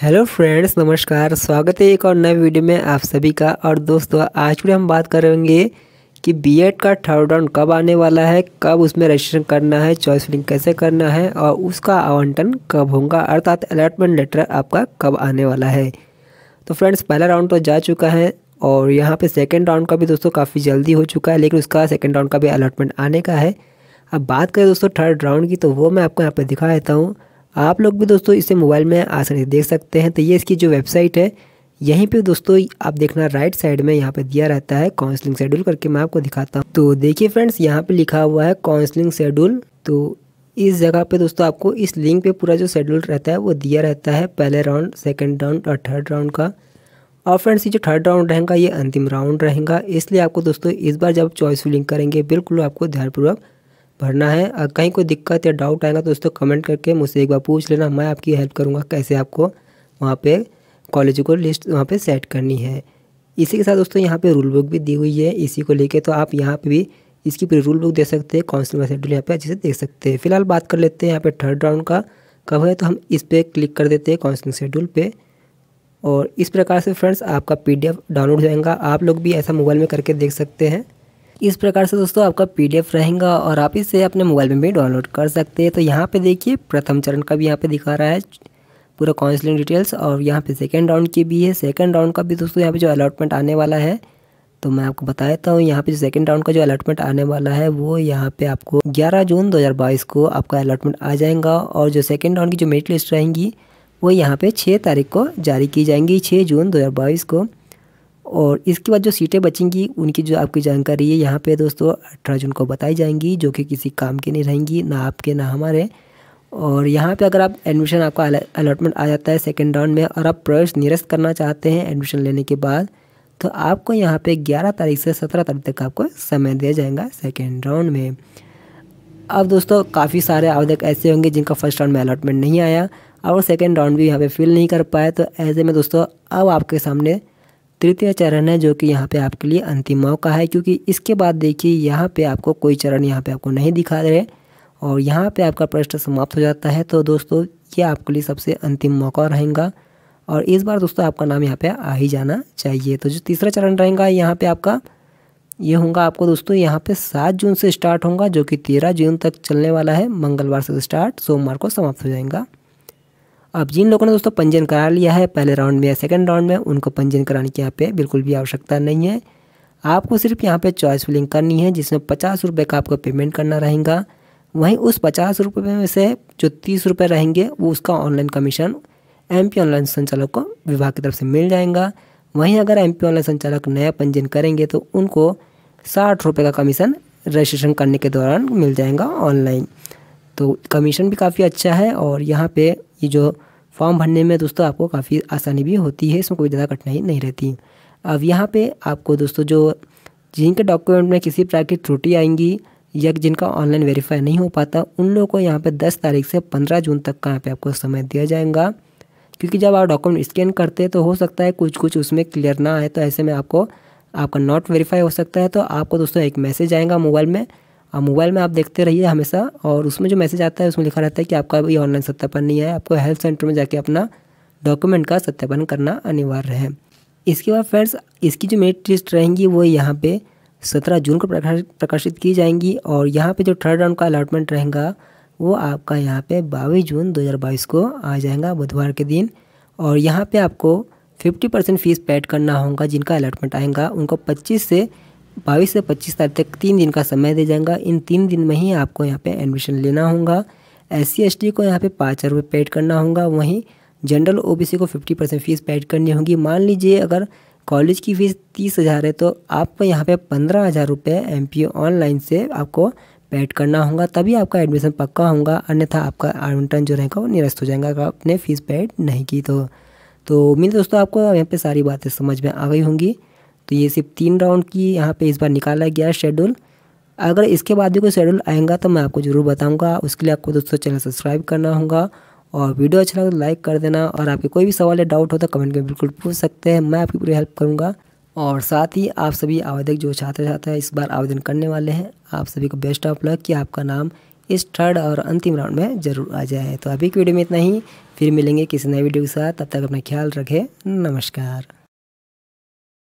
hello friends नमस्कार स्वागत है एक और नए वीडियो में आप सभी का और दोस्तों आज भी हम बात करेंगे कि बीएड का थर्ड राउंड कब आने वाला है कब उसमें रजिस्ट्रेशन करना है चॉइस फिलिंग कैसे करना है और उसका आवंटन कब होगा अर्थात अलॉटमेंट लेटर आपका कब आने वाला है तो फ्रेंड्स पहला राउंड तो जा चुका है और यहाँ पर सेकेंड राउंड का भी दोस्तों काफ़ी जल्दी हो चुका है लेकिन उसका सेकेंड राउंड का भी अलॉटमेंट आने का है अब बात करें दोस्तों थर्ड राउंड की तो वो मैं आपको यहाँ पर दिखा देता हूँ आप लोग भी दोस्तों इसे मोबाइल में आसानी से देख सकते हैं तो ये इसकी जो वेबसाइट है यहीं पे दोस्तों आप देखना राइट साइड में यहाँ पे दिया रहता है काउंसलिंग शेड्यूल करके मैं आपको दिखाता हूँ तो देखिए फ्रेंड्स यहाँ पे लिखा हुआ है काउंसलिंग शेड्यूल तो इस जगह पे दोस्तों आपको इस लिंक पे पूरा जो शेड्यूल रहता है वो दिया रहता है पहले राउंड सेकेंड राउंड और थर्ड राउंड का और फ्रेंड्स ये जो थर्ड राउंड रहेगा ये अंतिम राउंड रहेगा इसलिए आपको दोस्तों इस बार जब चॉइस फिलिंग करेंगे बिल्कुल आपको ध्यानपूर्वक भरना है कहीं कोई दिक्कत या डाउट आएगा तो दोस्तों कमेंट करके मुझसे एक बार पूछ लेना मैं आपकी हेल्प करूँगा कैसे आपको वहाँ पर कॉलेज को लिस्ट वहाँ पर सेट करनी है इसी के साथ दोस्तों यहाँ पे रूल बुक भी दी हुई है इसी को लेके तो आप यहाँ पे भी इसकी पूरी रूल बुक दे सकते हैं काउंसिल में शेड्यूल यहाँ पे अच्छे से देख सकते हैं फिलहाल बात कर लेते हैं यहाँ पे थर्ड राउंड का कब है तो हम इस पर क्लिक कर देते हैं काउंसिलिंग शेड्यूल पे और इस प्रकार से फ्रेंड्स आपका पीडीएफ डाउनलोड हो जाएगा आप लोग भी ऐसा मोबाइल में करके देख सकते हैं इस प्रकार से दोस्तों आपका पीडीएफ रहेगा और आप इसे अपने मोबाइल में भी डाउनलोड कर सकते हैं तो यहाँ पे देखिए प्रथम चरण का भी यहाँ पे दिखा रहा है पूरा काउंसलिंग डिटेल्स और यहाँ पे सेकेंड राउंड की भी है सेकेंड राउंड का भी दोस्तों यहाँ पे जो अलॉटमेंट आने वाला है तो मैं आपको बता देता हूँ यहाँ पे जो सेकेंड राउंड का जो अलॉटमेंट आने वाला है वो यहाँ पे आपको ग्यारह जून दो को आपका अलॉटमेंट आ जाएगा और जो सेकेंड राउंड की जो मेरिट लिस्ट रहेंगी वो यहाँ पे छः तारीख को जारी की जाएंगी छः जून दो को और इसके बाद जो सीटें बचेंगी उनकी जो आपकी जानकारी है यहाँ पे दोस्तों अठारह जून को बताई जाएंगी जो कि किसी काम की नहीं रहेंगी ना आपके ना हमारे और यहाँ पे अगर आप एडमिशन आपका अलॉटमेंट आ जाता है सेकेंड राउंड में और आप प्रवेश निरस्त करना चाहते हैं एडमिशन लेने के बाद तो आपको यहाँ पे 11 तारीख से 17 तारीख तक आपको समय दिया जाएगा सेकेंड राउंड में अब दोस्तों काफ़ी सारे आवेदक ऐसे होंगे जिनका फर्स्ट राउंड में अलॉटमेंट नहीं आया और सेकेंड राउंड भी यहाँ पर फिल नहीं कर पाए तो ऐसे में दोस्तों अब आपके सामने तृतीय चरण है जो कि यहाँ पे आपके लिए अंतिम मौका है क्योंकि इसके बाद देखिए यहाँ पे आपको कोई चरण यहाँ पे आपको नहीं दिखा रहे और यहाँ पे आपका प्रश्न समाप्त हो जाता है तो दोस्तों ये आपके लिए सबसे अंतिम मौका रहेगा और इस बार दोस्तों आपका नाम यहाँ पर आ ही जाना चाहिए तो जो तीसरा चरण रहेगा यहाँ पर आपका ये होगा आपको दोस्तों यहाँ पे सात जून से स्टार्ट होगा जो कि तेरह जून तक चलने वाला है मंगलवार से स्टार्ट सोमवार को समाप्त हो जाएगा अब जिन लोगों ने दोस्तों पंजीयन करा लिया है पहले राउंड में या सेकेंड राउंड में उनको पंजीयन कराने की यहाँ पे बिल्कुल भी आवश्यकता नहीं है आपको सिर्फ यहाँ पे चॉइस फिलिंग करनी है जिसमें पचास रुपये का आपको पेमेंट करना रहेगा वहीं उस पचास रुपये में से जो तीस रुपये रहेंगे वो उसका online commission M P online संचालक को विभाग की तरफ से मिल जाएगा वहीं अगर एम पी ऑनलाइन संचालक नया पंजीयन करेंगे तो उनको साठ रुपये का कमीशन रजिस्ट्रेशन करने के दौरान मिल जाएगा ऑनलाइन तो कमीशन भी काफ़ी अच्छा है और यहाँ पे कि जो फॉर्म भरने में दोस्तों आपको काफ़ी आसानी भी होती है इसमें कोई ज़्यादा कठिनाई नहीं रहती अब यहाँ पे आपको दोस्तों जो जिनके डॉक्यूमेंट में किसी प्रकार की त्रुटि आएंगी या जिनका ऑनलाइन वेरीफाई नहीं हो पाता उन लोगों को यहाँ पे 10 तारीख से 15 जून तक का यहाँ पे आपको समय दिया जाएगा क्योंकि जब आप डॉक्यूमेंट स्कैन करते हैं तो हो सकता है कुछ कुछ उसमें क्लियर ना आए तो ऐसे में आपको आपका नॉट वेरीफाई हो सकता है तो आपको दोस्तों एक मैसेज आएगा मोबाइल में मोबाइल में आप देखते रहिए हमेशा और उसमें जो मैसेज आता है उसमें लिखा रहता है कि आपका ये ऑनलाइन सत्यापन नहीं है आपको हेल्थ सेंटर में जाके अपना डॉक्यूमेंट का सत्यापन करना अनिवार्य है इसके बाद फ्रेंड्स इसकी जो मेरिट लिस्ट रहेंगी वो यहाँ पे सत्रह जून को प्रकाशित की जाएंगी और यहाँ पे जो थर्ड राउंड का अलाटमेंट रहेगा वो आपका यहाँ पे बाईस जून 2022 को आ जाएगा बुधवार के दिन और यहाँ पे आपको 50 परसेंट फीस पेड करना होगा जिनका अलाटमेंट आएगा उनको 25 से बाईस से पच्चीस तारीख तक तीन दिन का समय दे जाएगा इन तीन दिन में ही आपको यहाँ पर एडमिशन लेना होगा एस सी को यहाँ पे पाँच हज़ार रुपये पेड करना होगा वहीं जनरल ओबीसी को फिफ्टी परसेंट फ़ीस पेड करनी होगी मान लीजिए अगर कॉलेज की फ़ीस तीस हज़ार है तो आपको यहाँ पे पंद्रह हज़ार रुपये एम ऑनलाइन से आपको पेड करना होगा तभी आपका एडमिशन पक्का होगा अन्यथा आपका आवंटन जो रहेगा वो निरस्त हो जाएगा अगर आपने फ़ीस पेड नहीं की तो, तो उम्मीद दोस्तों आपको यहाँ पे सारी बातें समझ में आ गई होंगी तो ये सिर्फ तीन राउंड की यहाँ पे इस बार निकाला गया शेड्यूल अगर इसके बाद भी कोई शेड्यूल आएगा तो मैं आपको ज़रूर बताऊँगा उसके लिए आपको दोस्तों चैनल सब्सक्राइब करना होगा और वीडियो अच्छा लगे तो लाइक कर देना और आपके कोई भी सवाल या डाउट हो तो कमेंट में बिल्कुल पूछ सकते हैं मैं आपकी पूरी हेल्प करूँगा और साथ ही आप सभी आवेदक जो छात्र छात्रा इस बार आवेदन करने वाले हैं आप सभी को बेस्ट ऑफ लक कि आपका नाम इस थर्ड और अंतिम राउंड में जरूर आ जाए तो अभी की वीडियो में इतना ही फिर मिलेंगे किसी नए वीडियो के साथ तब तक अपना ख्याल रखें नमस्कार